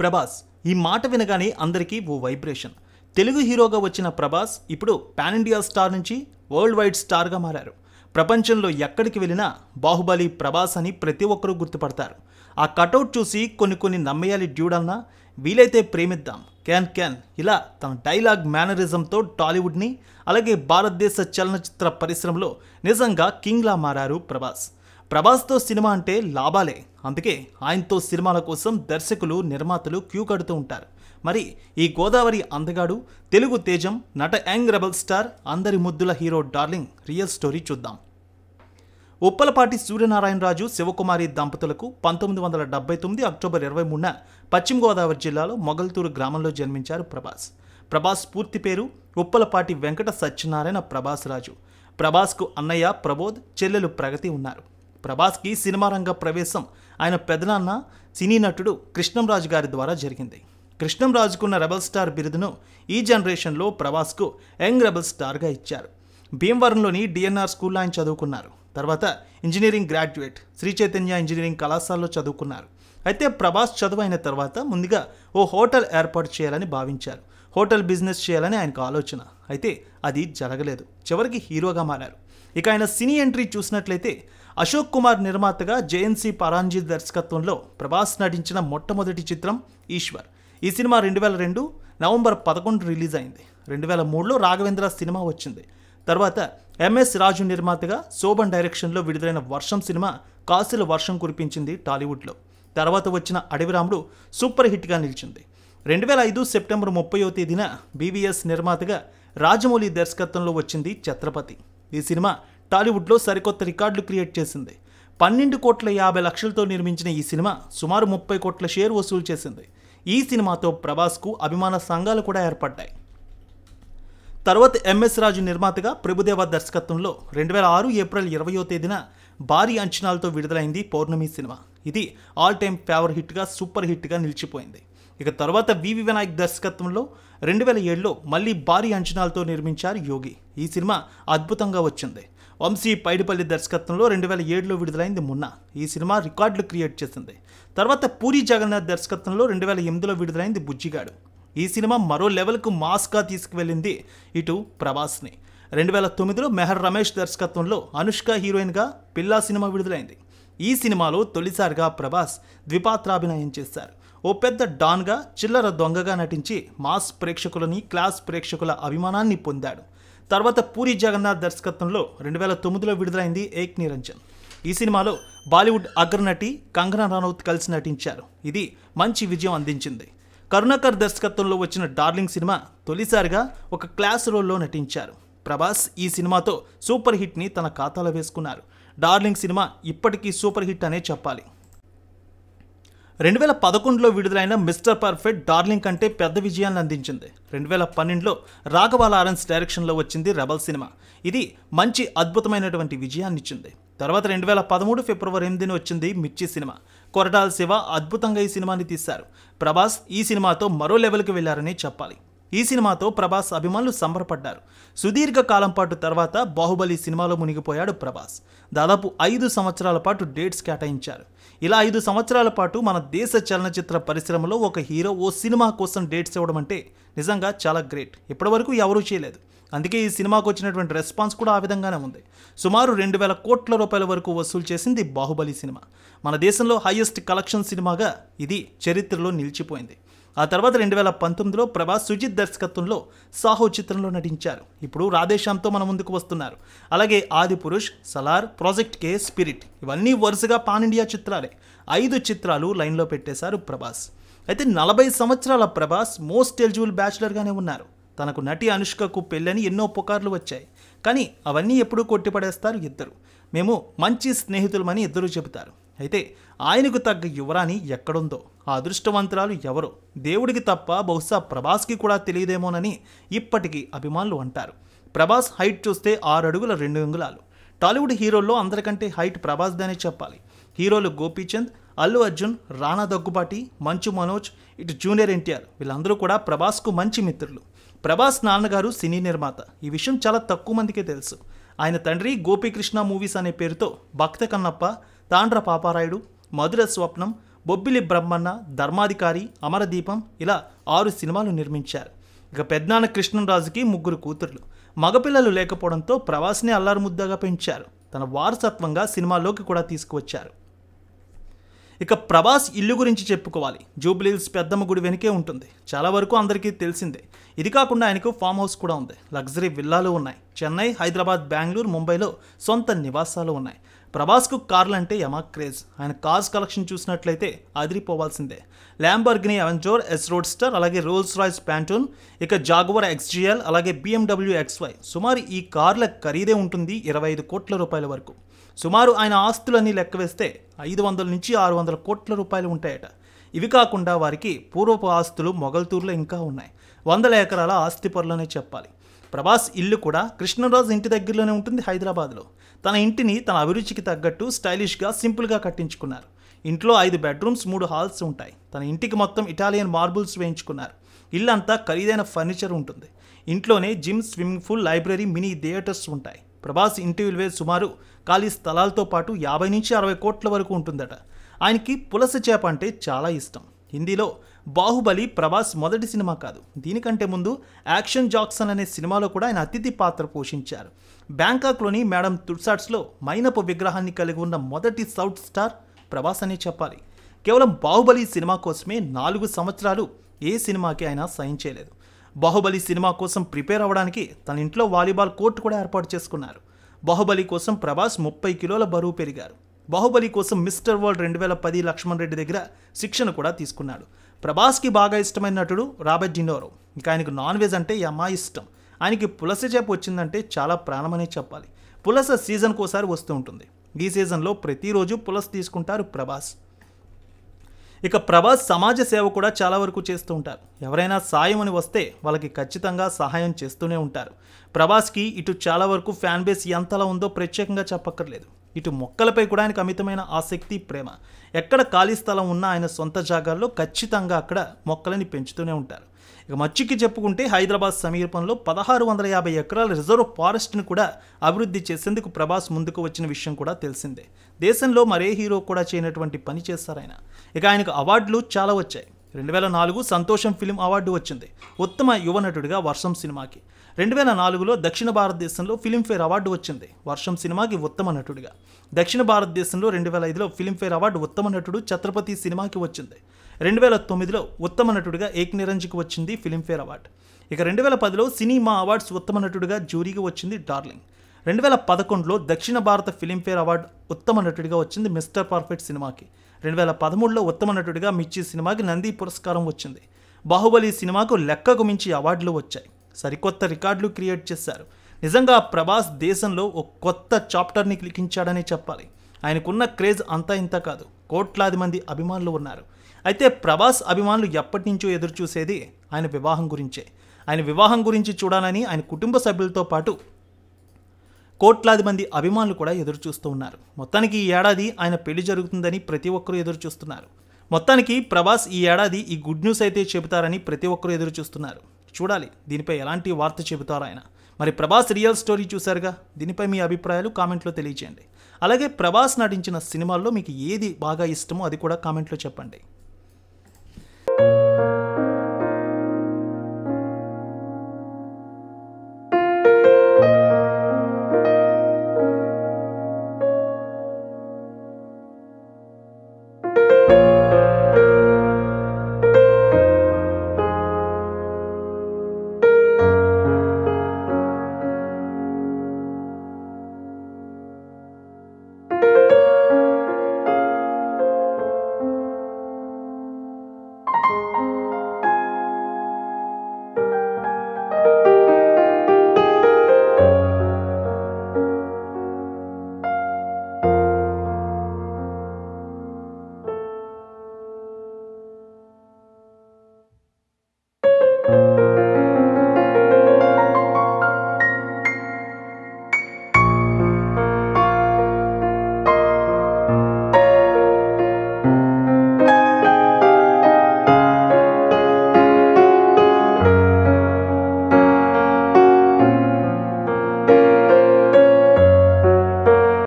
ప్రభాస్ ఈ మాట వినగానే అందరికీ ఓ వైబ్రేషన్ తెలుగు హీరోగా వచ్చిన ప్రభాస్ ఇప్పుడు పాన్ ఇండియా స్టార్ నుంచి వరల్డ్ వైడ్ స్టార్గా మారారు ప్రపంచంలో ఎక్కడికి వెళ్ళినా బాహుబలి ప్రభాస్ అని ప్రతి ఒక్కరూ గుర్తుపడతారు ఆ కటౌట్ చూసి కొన్ని కొన్ని నమ్మేయాలి డ్యూడన్నా వీలైతే ప్రేమిద్దాం క్యాన్ క్యాన్ ఇలా తన డైలాగ్ మేనరిజంతో టాలీవుడ్ని అలాగే భారతదేశ చలనచిత్ర పరిశ్రమలో నిజంగా కింగ్లా మారారు ప్రభాస్ ప్రభాస్తో సినిమా అంటే లాభాలే అందుకే ఆయనతో సినిమాల కోసం దర్శకులు నిర్మాతలు క్యూ కడుతూ ఉంటారు మరి ఈ గోదావరి అందగాడు తెలుగు తేజం నట యంగ్ రెబల్ స్టార్ అందరి ముద్దుల హీరో డార్లింగ్ రియల్ స్టోరీ చూద్దాం ఉప్పలపాటి సూర్యనారాయణ రాజు శివకుమారి దంపతులకు పంతొమ్మిది వందల డెబ్బై తొమ్మిది అక్టోబర్ ఇరవై మూడున పశ్చిమ గోదావరి జిల్లాలో మొగల్తూరు గ్రామంలో జన్మించారు ప్రభాస్ ప్రభాస్ పూర్తి పేరు ఉప్పలపాటి వెంకట సత్యనారాయణ ప్రభాస్ రాజు ప్రభాస్కు అన్నయ్య ప్రబోధ్ చెల్లెలు ప్రగతి ఉన్నారు ప్రభాస్కి సినిమా రంగ ప్రవేశం ఆయన పెదనాన్న సినీ నటుడు కృష్ణంరాజు గారి ద్వారా జరిగింది కృష్ణంరాజుకున్న రెబల్ స్టార్ బిరుదును ఈ జనరేషన్లో ప్రభాస్కు యంగ్ రెబల్ స్టార్గా ఇచ్చారు భీమవరంలోని డిఎన్ఆర్ స్కూల్లో ఆయన చదువుకున్నారు తర్వాత engineering graduate Sri Chaitanya engineering కళాశాలలో చదువుకున్నారు అయితే ప్రభాస్ చదువు అయిన తర్వాత ముందుగా ఓ హోటల్ ఏర్పాటు చేయాలని భావించారు హోటల్ బిజినెస్ చేయాలని ఆయనకు ఆలోచన అయితే అది జరగలేదు చివరికి హీరోగా మారారు ఇక ఆయన సినీ ఎంట్రీ చూసినట్లయితే అశోక్ కుమార్ నిర్మాతగా జయన్సి పరాంజీ దర్శకత్వంలో ప్రభాస్ నటించిన మొట్టమొదటి చిత్రం ఈశ్వర్ ఈ సినిమా రెండు వేల రెండు నవంబర్ పదకొండు రిలీజ్ అయింది రెండు వేల మూడులో రాఘవేంద్ర సినిమా వచ్చింది తర్వాత ఎంఎస్ రాజు నిర్మాతగా శోభన్ డైరెక్షన్లో విడుదలైన వర్షం సినిమా కాసుల వర్షం కురిపించింది టాలీవుడ్లో తర్వాత వచ్చిన అడవిరాముడు సూపర్ హిట్గా నిలిచింది రెండు వేల ఐదు సెప్టెంబర్ ముప్పయో తేదీన బీవీఎస్ నిర్మాతగా రాజమౌళి దర్శకత్వంలో వచ్చింది ఛత్రపతి ఈ సినిమా టాలీవుడ్లో సరికొత్త రికార్డులు క్రియేట్ చేసింది పన్నెండు కోట్ల యాభై లక్షలతో నిర్మించిన ఈ సినిమా సుమారు ముప్పై కోట్ల షేర్ వసూలు చేసింది ఈ సినిమాతో ప్రభాస్కు అభిమాన సంఘాలు కూడా ఏర్పడ్డాయి తర్వాత ఎంఎస్ రాజు నిర్మాతగా ప్రభుదేవ దర్శకత్వంలో రెండు వేల ఆరు ఏప్రిల్ ఇరవయో తేదీన భారీ అంచనాలతో విడుదలైంది పౌర్ణమి సినిమా ఇది ఆల్ టైమ్ ఫేవర్ హిట్గా సూపర్ హిట్గా నిలిచిపోయింది ఇక తర్వాత వివి వినాయక్ దర్శకత్వంలో రెండు వేల ఏడులో మళ్ళీ భారీ అంచనాలతో నిర్మించారు యోగి ఈ సినిమా అద్భుతంగా వచ్చింది వంశీ పైడిపల్లి దర్శకత్వంలో రెండు వేల ఏడులో విడుదలైంది మొన్న ఈ సినిమా రికార్డులు క్రియేట్ చేసింది తర్వాత పూరి జగన్నాథ్ దర్శకత్వంలో రెండు వేల ఎనిమిదిలో విడుదలైంది బుజ్జిగాడు ఈ సినిమా మరో లెవెల్కు మాస్గా తీసుకువెళ్ళింది ఇటు ప్రభాస్ని రెండు వేల తొమ్మిదిలో మెహర్ రమేష్ దర్శకత్వంలో అనుష్క హీరోయిన్గా పిల్లా సినిమా విడుదలైంది ఈ సినిమాలో తొలిసారిగా ప్రభాస్ ద్విపాత్రాభినయం చేశారు ఓ పెద్ద డాన్గా చిల్లర దొంగగా నటించి మాస్ ప్రేక్షకులని క్లాస్ ప్రేక్షకుల అభిమానాన్ని పొందాడు తర్వాత పూరి జగన్నాథ్ దర్శకత్వంలో రెండు వేల తొమ్మిదిలో విడుదలైంది ఏక్ నిరంజన్ ఈ సినిమాలో బాలీవుడ్ అగ్రనటి కంగనా రనౌత్ కలిసి నటించారు ఇది మంచి విజయం అందించింది కరుణాకర్ దర్శకత్వంలో వచ్చిన డార్లింగ్ సినిమా తొలిసారిగా ఒక క్లాస్ రోల్లో నటించారు ప్రభాస్ ఈ సినిమాతో సూపర్ హిట్ని తన ఖాతాలో వేసుకున్నారు డార్లింగ్ సినిమా ఇప్పటికీ సూపర్ హిట్ అనే చెప్పాలి రెండు వేల పదకొండులో విడుదలైన మిస్టర్ పర్ఫెక్ట్ డార్లింగ్ కంటే పెద్ద విజయాన్ని అందించింది రెండు వేల పన్నెండులో రాఘవ లారెన్స్ డైరెక్షన్లో వచ్చింది రెబల్ సినిమా ఇది మంచి అద్భుతమైనటువంటి విజయాన్ని ఇచ్చింది తర్వాత రెండు వేల పదమూడు ఫిబ్రవరి ఎనిమిదిని వచ్చింది మిర్చి సినిమా కొరటాల శివ అద్భుతంగా ఈ సినిమాని తీశారు ప్రభాస్ ఈ సినిమాతో మరో లెవెల్కి వెళ్లారని చెప్పాలి ఈ సినిమాతో ప్రభాస్ అభిమానులు సంబరపడ్డారు సుదీర్ఘ కాలం పాటు తర్వాత బాహుబలి సినిమాలో మునిగిపోయాడు ప్రభాస్ దాదాపు ఐదు సంవత్సరాల పాటు డేట్స్ కేటాయించారు ఇలా ఐదు సంవత్సరాల పాటు మన దేశ చలనచిత్ర పరిశ్రమలో ఒక హీరో ఓ సినిమా కోసం డేట్స్ ఇవ్వడం అంటే నిజంగా చాలా గ్రేట్ ఇప్పటివరకు ఎవరూ చేయలేదు అందుకే ఈ సినిమాకు వచ్చినటువంటి రెస్పాన్స్ కూడా ఆ విధంగానే ఉంది సుమారు రెండు వేల కోట్ల రూపాయల వరకు వసూలు చేసింది బాహుబలి సినిమా మన దేశంలో హైయెస్ట్ కలెక్షన్ సినిమాగా ఇది చరిత్రలో నిలిచిపోయింది ఆ తర్వాత రెండు వేల పంతొమ్మిదిలో ప్రభాస్ సుజిత్ దర్శకత్వంలో సాహో చిత్రంలో నటించారు ఇప్పుడు రాధేశ్యామ్తో మన ముందుకు వస్తున్నారు అలాగే Adi Purush Salaar project K spirit ఇవన్నీ వరుసగా పాన్ ఇండియా చిత్రాలే ఐదు చిత్రాలు లైన్లో పెట్టేశారు ప్రభాస్ అయితే నలభై సంవత్సరాల ప్రభాస్ మోస్ట్ ఎలిజిబుల్ బ్యాచిలర్గానే ఉన్నారు తనకు నటి అనుష్కకు పెళ్ళని ఎన్నో పుకార్లు వచ్చాయి కానీ అవన్నీ ఎప్పుడూ కొట్టిపడేస్తారు ఇద్దరు మేము మంచి స్నేహితులమని ఇద్దరూ చెబుతారు అయితే ఆయనకు తగ్గ యువరాణి ఎక్కడుందో ఆ అదృష్టవంతురాలు ఎవరో దేవుడికి తప్ప బహుశా ప్రభాస్కి కూడా తెలియదేమోనని ఇప్పటికీ అభిమానులు అంటారు ప్రభాస్ హైట్ చూస్తే ఆరు అడుగుల రెండు అంగుళాలు టాలీవుడ్ హీరోల్లో అందరికంటే హైట్ ప్రభాస్దనే చెప్పాలి హీరోలు గోపీచంద్ అల్లు అర్జున్ రాణా దగ్గుబాటి మంచు మనోజ్ ఇటు జూనియర్ ఎన్టీఆర్ వీళ్ళందరూ కూడా ప్రభాస్కు మంచి మిత్రులు ప్రభాస్ నాన్నగారు సినీ నిర్మాత ఈ విషయం చాలా తక్కువ మందికే తెలుసు ఆయన తండ్రి గోపీకృష్ణ మూవీస్ అనే పేరుతో భక్త కన్నప్ప తాండ్ర పాపారాయుడు మధుర స్వప్నం బొబ్బిలి బ్రహ్మన్న ధర్మాధికారి అమరదీపం ఇలా ఆరు సినిమాలు నిర్మించారు ఇక పెద్దనాన్న కృష్ణరాజుకి ముగ్గురు కూతుర్లు మగపిల్లలు లేకపోవడంతో ప్రవాసిని అల్లారుముద్దగా పెంచారు తన వారసత్వంగా సినిమాలోకి కూడా తీసుకువచ్చారు ఇక ప్రభాస్ ఇల్లు గురించి చెప్పుకోవాలి జూబ్లీహిల్స్ పెద్దమ్మ గుడి వెనుకే ఉంటుంది చాలా వరకు అందరికీ తెలిసిందే ఇది కాకుండా ఆయనకు ఫామ్ హౌస్ కూడా ఉంది లగ్జరీ విల్లాలు ఉన్నాయి చెన్నై హైదరాబాద్ బెంగళూరు ముంబైలో సొంత నివాసాలు ఉన్నాయి ప్రభాస్కు కార్లు అంటే యమా క్రేజ్ ఆయన కార్స్ కలెక్షన్ చూసినట్లయితే అదిరిపోవాల్సిందే ల్యాంబర్గ్ని అవెంజోర్ ఎస్ రోడ్స్టర్ అలాగే రోల్స్ రాయ్స్ ప్యాంటూన్ ఇక జాగువర్ ఎక్స్జిఎల్ అలాగే బీఎండబ్ల్యూ ఎక్స్వై సుమారు ఈ కార్ల ఖరీదే ఉంటుంది ఇరవై ఐదు కోట్ల రూపాయల వరకు సుమారు ఆయన ఆస్తులన్నీ లెక్కవేస్తే ఐదు వందల నుంచి ఆరు వందల కోట్ల రూపాయలు ఉంటాయట ఇవి కాకుండా వారికి పూర్వపు ఆస్తులు మొగల్తూరులో ఇంకా ఉన్నాయి వందల ఎకరాల ఆస్తి పరులనే చెప్పాలి ప్రభాస్ ఇల్లు కూడా కృష్ణరాజు ఇంటి దగ్గరలోనే ఉంటుంది హైదరాబాద్లో తన ఇంటిని తన అభిరుచికి తగ్గట్టు స్టైలిష్గా సింపుల్గా కట్టించుకున్నారు ఇంట్లో ఐదు బెడ్రూమ్స్ మూడు హాల్స్ ఉంటాయి తన ఇంటికి మొత్తం ఇటాలియన్ మార్బుల్స్ వేయించుకున్నారు ఇల్లు అంతా ఖరీదైన ఫర్నిచర్ ఉంటుంది ఇంట్లోనే gym swimming pool library mini theatres ఉంటాయి ప్రభాస్ ఇంటి విలువే సుమారు ఖాళీ స్థలాలతో పాటు యాభై నుంచి అరవై కోట్ల వరకు ఉంటుందట ఆయనకి పులస చేప అంటే చాలా ఇష్టం హిందీలో బాహుబలి ప్రభాస్ మొదటి సినిమా కాదు దీనికంటే ముందు యాక్షన్ జాక్సన్ అనే సినిమాలో కూడా ఆయన అతిథి పాత్ర పోషించారు బ్యాంకాక్లోని మేడం తుర్సాట్స్లో మైనపు విగ్రహాన్ని కలిగి ఉన్న మొదటి సౌత్ స్టార్ ప్రభాస్ అనే చెప్పాలి కేవలం బాహుబలి సినిమా కోసమే నాలుగు సంవత్సరాలు ఏ సినిమాకి ఆయన సైన్ చేయలేదు బాహుబలి సినిమా కోసం ప్రిపేర్ అవ్వడానికి తన ఇంట్లో వాలీబాల్ కోర్టు కూడా ఏర్పాటు చేసుకున్నారు బాహుబలి కోసం ప్రభాస్ ముప్పై కిలోల బరువు పెరిగారు బాహుబలి కోసం మిస్టర్ వరల్డ్ రెండు వేల పది లక్ష్మణ్ రెడ్డి దగ్గర శిక్షణ కూడా తీసుకున్నాడు ప్రభాస్కి బాగా ఇష్టమైన నటుడు రాబర్ట్ డినోరో ఇంకా ఆయనకు నాన్ వెజ్ అంటే యమా ఇష్టం ఆయనకి పులస చేప వచ్చిందంటే చాలా ప్రాణమనే చెప్పాలి పులస సీజన్కి ఒకసారి వస్తూ ఉంటుంది ఈ సీజన్లో ప్రతిరోజు పులస తీసుకుంటారు ప్రభాస్ ఇక ప్రభాస్ సమాజ సేవ కూడా చాలా వరకు చేస్తూ ఉంటారు ఎవరైనా సాయం అని వస్తే వాళ్ళకి ఖచ్చితంగా సహాయం చేస్తూనే ఉంటారు ప్రభాస్కి ఇటు చాలా వరకు ఫ్యాన్ బేస్ ఎంతలా ఉందో ప్రత్యేకంగా చెప్పక్కర్లేదు ఇటు మొక్కలపై కూడా ఆయనకు అమితమైన ఆసక్తి ప్రేమ ఎక్కడ ఖాళీ స్థలం ఉన్నా ఆయన సొంత జాగాల్లో ఖచ్చితంగా అక్కడ మొక్కలని పెంచుతూనే ఉంటారు ఇక మచ్చికి చెప్పుకుంటే హైదరాబాద్ సమీపంలో పదహారు వందల యాభై ఎకరాల రిజర్వ్ ఫారెస్ట్ని కూడా అభివృద్ధి చేసేందుకు ప్రభాస్ ముందుకు వచ్చిన విషయం కూడా తెలిసిందే దేశంలో మరే హీరో కూడా చేయనటువంటి పని చేస్తారు ఆయన ఇక ఆయనకు అవార్డులు చాలా వచ్చాయి రెండు వేల నాలుగు సంతోషం ఫిలిం అవార్డు వచ్చింది ఉత్తమ యువ నటుడిగా వర్షం సినిమాకి రెండు వేల నాలుగులో దక్షిణ భారతదేశంలో ఫిలింఫేర్ అవార్డు వచ్చింది వర్షం సినిమాకి ఉత్తమ నటుడిగా దక్షిణ భారతదేశంలో రెండు వేల ఐదులో ఫిలింఫేర్ అవార్డు ఉత్తమ నటుడు ఛత్రపతి సినిమాకి వచ్చింది రెండు వేల తొమ్మిదిలో ఉత్తమ నటుడిగా ఏక్ నిరంజ్కి వచ్చింది ఫిలింఫేర్ అవార్డు ఇక రెండు వేల పదిలో సినిమా అవార్డ్స్ ఉత్తమ నటుడిగా జ్యూరీకి వచ్చింది డార్లింగ్ రెండు వేల పదకొండులో దక్షిణ భారత ఫిలింఫేర్ అవార్డు ఉత్తమ నటుడిగా వచ్చింది మిస్టర్ పర్ఫెక్ట్ సినిమాకి రెండు వేల పదమూడులో ఉత్తమ నటుడిగా మిర్చి సినిమాకి నంది పురస్కారం వచ్చింది బాహుబలి సినిమాకు లెక్కకు మించి అవార్డులు వచ్చాయి సరికొత్త రికార్డులు క్రియేట్ చేశారు నిజంగా ప్రభాస్ దేశంలో ఒక కొత్త చాప్టర్ని లిఖించాడనే చెప్పాలి ఆయనకున్న క్రేజ్ అంతా ఇంత కాదు కోట్లాది మంది అభిమానులు ఉన్నారు అయితే ప్రభాస్ అభిమానులు ఎప్పటి నుంచో ఎదురు చూసేది ఆయన వివాహం గురించే ఆయన వివాహం గురించి చూడాలని ఆయన కుటుంబ సభ్యులతో పాటు కోట్లాది మంది అభిమానులు కూడా ఎదురు చూస్తూ ఉన్నారు మొత్తానికి ఈ ఏడాది ఆయన పెళ్లి జరుగుతుందని ప్రతి ఒక్కరూ ఎదురు చూస్తున్నారు మొత్తానికి ప్రభాస్ ఈ ఏడాది ఈ గుడ్ న్యూస్ అయితే చెబుతారని ప్రతి ఒక్కరూ ఎదురు చూస్తున్నారు చూడాలి దీనిపై ఎలాంటి వార్త చెబుతారో ఆయన మరి ప్రభాస్ రియల్ స్టోరీ చూశారుగా దీనిపై మీ అభిప్రాయాలు కామెంట్లో తెలియజేయండి అలాగే ప్రభాస్ నటించిన సినిమాల్లో మీకు ఏది బాగా ఇష్టమో అది కూడా కామెంట్లో చెప్పండి